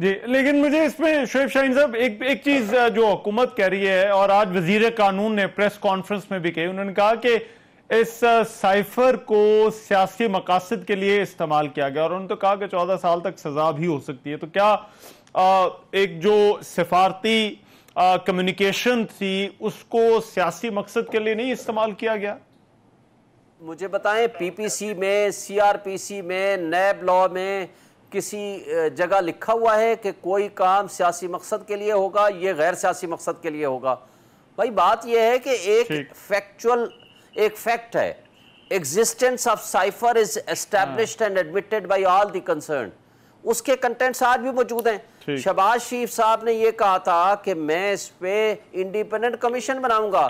जी लेकिन मुझे इसमें शुएब शाहीन साहब एक एक चीज जो हुकूमत कह रही है और आज वजीर कानून ने प्रेस कॉन्फ्रेंस में भी कही उन्होंने कहा कि इस साइफर को सियासी मकासद के लिए इस्तेमाल किया गया और उन्होंने तो कहा कि चौदह साल तक सजा भी हो सकती है तो क्या आ, एक जो सिफारती कम्युनिकेशन थी उसको सियासी मकसद के लिए नहीं इस्तेमाल किया गया मुझे बताएं पीपीसी में सीआरपीसी में नैब लॉ में किसी जगह लिखा हुआ है कि कोई काम सियासी मकसद के लिए होगा ये गैर सियासी मकसद के लिए होगा भाई बात यह है कि एक फैक्चुअल एक फैक्ट है existence of cipher is established and admitted by all the concern उसके कंटेंट्स आज भी मौजूद हैं शहबाज शरीफ साहब ने यह कहा था कि मैं इस पर इंडिपेंडेंट कमीशन बनाऊंगा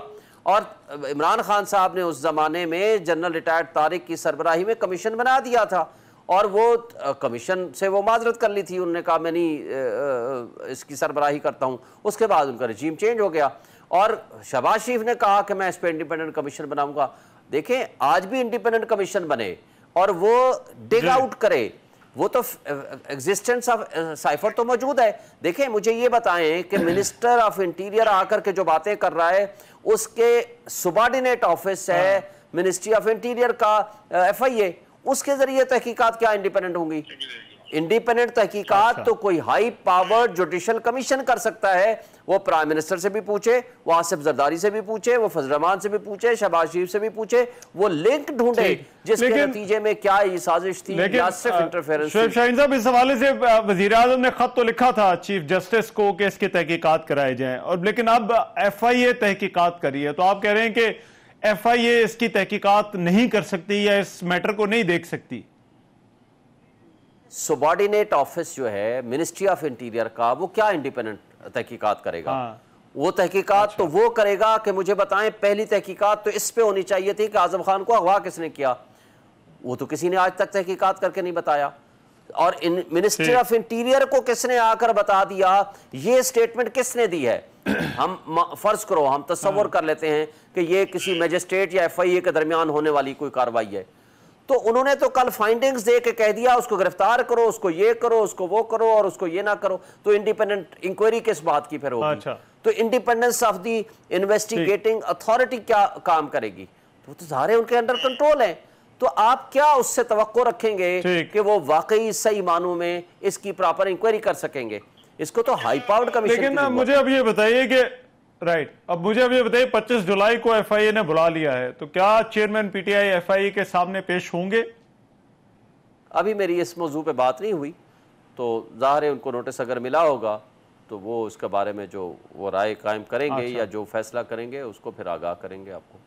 और इमरान खान साहब ने उस जमाने में जनरल रिटायर्ड तारिक की सरबराही में कमीशन बना दिया था और वो कमीशन से वो माजरत कर ली थी उन्होंने कहा मैं नहीं इसकी सरबराही करता हूँ उसके बाद उनका रजीम चेंज हो गया और शहबाज शरीफ ने कहा कि मैं इस पर इंडिपेंडेंट कमीशन बनाऊंगा देखें आज भी इंडिपेंडेंट कमीशन बने और वो डिग आउट करे वो तो एग्जिस्टेंस ऑफ साइफर तो मौजूद है देखें मुझे ये बताएं कि मिनिस्टर ऑफ इंटीरियर आकर के जो बातें कर रहा है उसके सुबार्डिनेट ऑफिस है मिनिस्ट्री ऑफ इंटीरियर का एफ आई ए उसके जरिए तहकीकत क्या इंडिपेंडेंट होंगी इंडिपेंडेंट तहकीकत अच्छा। तो कोई हाई पावर जुडिशल कमीशन कर सकता है वो प्राइम मिनिस्टर से भी पूछे वो आसिफ जरदारी से भी पूछे वो फजरमान से भी पूछे शहबाज शरीफ से भी पूछे वो लिंक ढूंढे जिसके नतीजे में क्या ये साजिश थी या सिर्फ इंटरफेरेंस शाहिंद साहब इस हवाले से वजीर आजम ने खत तो लिखा था चीफ जस्टिस को कि इसकी तहकीकत कराई जाए और लेकिन अब एफ आई ए तहकीकत करी है तो आप कह रहे हैं कि एफ आई ए इसकी तहकीकात नहीं कर सकती या इस मैटर को नहीं देख सकती सबॉर्डिनेट ऑफिस जो है मिनिस्ट्री ऑफ इंटीरियर का वो क्या इंडिपेंडेंट तहकीकात करेगा हाँ। वो तहकीकात तो अच्छा। तो वो करेगा कि मुझे बताएं पहली तहकीकात तो इस पे होनी चाहिए थी कि आजम खान को अगवा किसने किया वो तो किसी ने आज तक तहकीकात करके नहीं बताया और मिनिस्ट्री ऑफ इंटीरियर को किसने आकर बता दिया ये स्टेटमेंट किसने दी है हम फ़र्ज़ करो हम तस्वर हाँ। कर लेते हैं कि ये किसी मजिस्ट्रेट या एफ आई ए के दरमियान होने वाली कोई कार्रवाई है तो उन्होंने तो कल फाइंडिंग्स दे के कह दिया उसको गिरफ्तार करो उसको ये करो उसको वो करो और उसको ये ना करो तो इंडिपेंडेंट इंक्वायरी किस बात की फिर होगी अच्छा। तो independence of the investigating authority क्या काम करेगी तो वो तो सारे उनके अंडर कंट्रोल है तो आप क्या उससे तो रखेंगे कि वो वाकई सही मानू में इसकी प्रॉपर इंक्वायरी कर सकेंगे इसको तो हाई पावर्ड कमीशन लेकिन ना मुझे अब ये बताइए कि राइट अब मुझे अब ये बताइए 25 जुलाई को एफआईए ने बुला लिया है तो क्या चेयरमैन पीटीआई एफआईए के सामने पेश होंगे अभी मेरी इस मौजू पे बात नहीं हुई तो जाहिर है उनको नोटिस अगर मिला होगा तो वो उसके बारे में जो वो राय कायम करेंगे अच्छा। या जो फैसला करेंगे उसको फिर आगाह करेंगे आपको